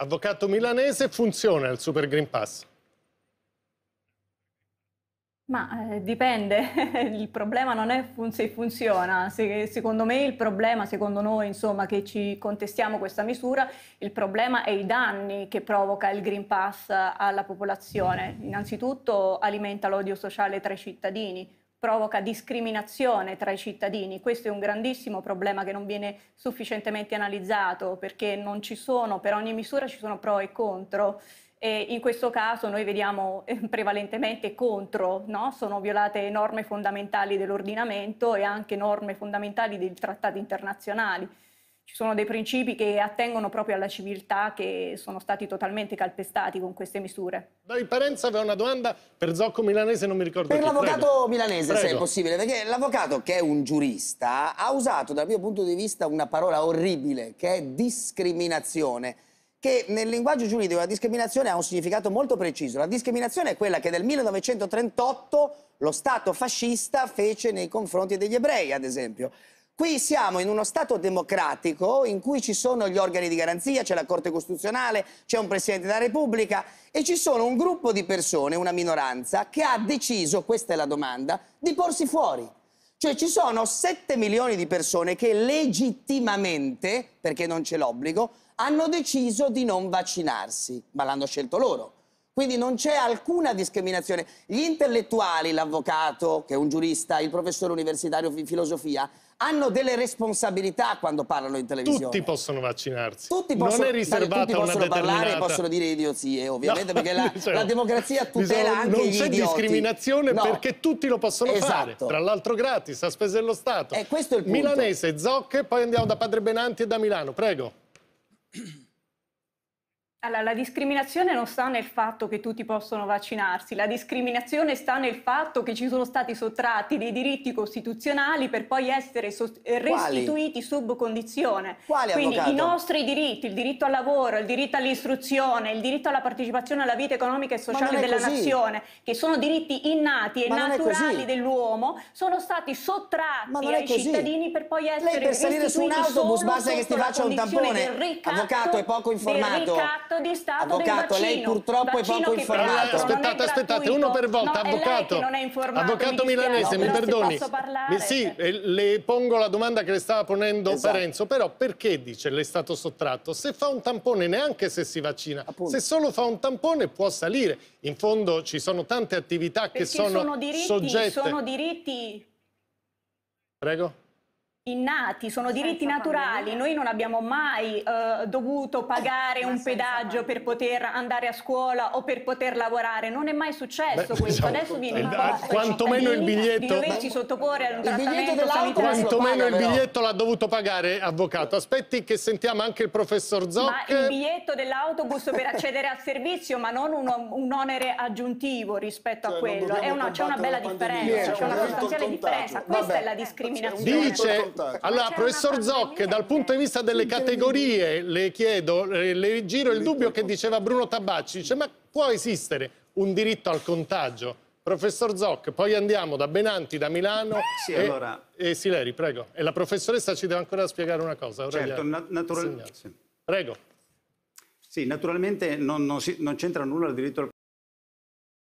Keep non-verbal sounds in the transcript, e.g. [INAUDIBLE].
Avvocato milanese, funziona il Super Green Pass? Ma eh, dipende, [LAUGHS] il problema non è fun se funziona, se, secondo me il problema, secondo noi insomma che ci contestiamo questa misura, il problema è i danni che provoca il Green Pass alla popolazione. Innanzitutto alimenta l'odio sociale tra i cittadini, provoca discriminazione tra i cittadini. Questo è un grandissimo problema che non viene sufficientemente analizzato perché non ci sono, per ogni misura ci sono pro e contro. E in questo caso noi vediamo eh, prevalentemente contro, no? sono violate norme fondamentali dell'ordinamento e anche norme fondamentali dei trattati internazionali ci sono dei principi che attengono proprio alla civiltà che sono stati totalmente calpestati con queste misure. Dai Parenza aveva una domanda per Zocco Milanese, non mi ricordo Per l'avvocato milanese, prego. se è possibile, perché l'avvocato, che è un giurista, ha usato dal mio punto di vista una parola orribile, che è discriminazione che nel linguaggio giuridico la discriminazione ha un significato molto preciso. La discriminazione è quella che nel 1938 lo Stato fascista fece nei confronti degli ebrei, ad esempio. Qui siamo in uno Stato democratico in cui ci sono gli organi di garanzia, c'è la Corte Costituzionale, c'è un Presidente della Repubblica e ci sono un gruppo di persone, una minoranza, che ha deciso, questa è la domanda, di porsi fuori. Cioè ci sono 7 milioni di persone che legittimamente, perché non c'è l'obbligo, hanno deciso di non vaccinarsi, ma l'hanno scelto loro. Quindi non c'è alcuna discriminazione. Gli intellettuali, l'avvocato, che è un giurista, il professore universitario di filosofia, hanno delle responsabilità quando parlano in televisione. Tutti possono vaccinarsi. Tutti possono, non è riservata tutti possono una determinata... parlare e possono dire idiozie, ovviamente, no, perché la, diciamo, [LAUGHS] la, democrazia tutela diciamo, anche Non c'è discriminazione no. perché tutti lo possono esatto. fare. Tra l'altro gratis, a spese dello Stato. E questo è il punto. Milanese, Zocche, poi andiamo da Padre Benanti e da Milano. Prego. Allora, la discriminazione non sta nel fatto che tutti possono vaccinarsi, la discriminazione sta nel fatto che ci sono stati sottratti dei diritti costituzionali per poi essere sost- eh, restituiti sub condizione. Quali, Quindi avvocato? i nostri diritti, il diritto al lavoro, il diritto all'istruzione, il diritto alla partecipazione alla vita economica e sociale della così. nazione, che sono diritti innati e Ma naturali dell'uomo, sono stati sottratti ai così. cittadini per poi essere Lei per salire su un autobus basta che ti faccia un tampone, avvocato, è poco informato patto di Stato avvocato, del vaccino. lei purtroppo è poco informato. aspettate, aspettate, uno per volta, no, avvocato. avvocato mi milanese, no, mi perdoni. Mi, sì, le pongo la domanda che le stava ponendo esatto. Parenzo, però perché dice le è stato sottratto? Se fa un tampone, neanche se si vaccina, Appunto. se solo fa un tampone può salire. In fondo ci sono tante attività Perché che sono, sono diritti, soggette. Sono diritti. Prego innati, sono Senza diritti naturali, noi non abbiamo mai eh, dovuto pagare un pedaggio per poter andare a scuola o per poter lavorare, non è mai successo Beh, questo, esatto. adesso viene imposto eh, quantomeno il biglietto di sottoporre ad un trattamento sanitario. Quantomeno il biglietto l'ha dovuto pagare, avvocato, aspetti che sentiamo anche il professor Zoc. Ma il biglietto dell'autobus per accedere al servizio, ma non un, un onere aggiuntivo rispetto cioè, a quello, c'è una, una bella differenza, c'è una sostanziale differenza, questa Vabbè. è la discriminazione. Dice minutaggio. Allora, professor Zoc, dal punto di vista delle categorie, le chiedo, le giro il dubbio che diceva Bruno Tabacci, dice ma può esistere un diritto al contagio? Professor Zoc, poi andiamo da Benanti, da Milano sì, e, allora... e, Sileri, prego. E la professoressa ci deve ancora spiegare una cosa. Ora certo, na naturalmente. Prego. Sì, naturalmente non, non, non c'entra nulla il diritto al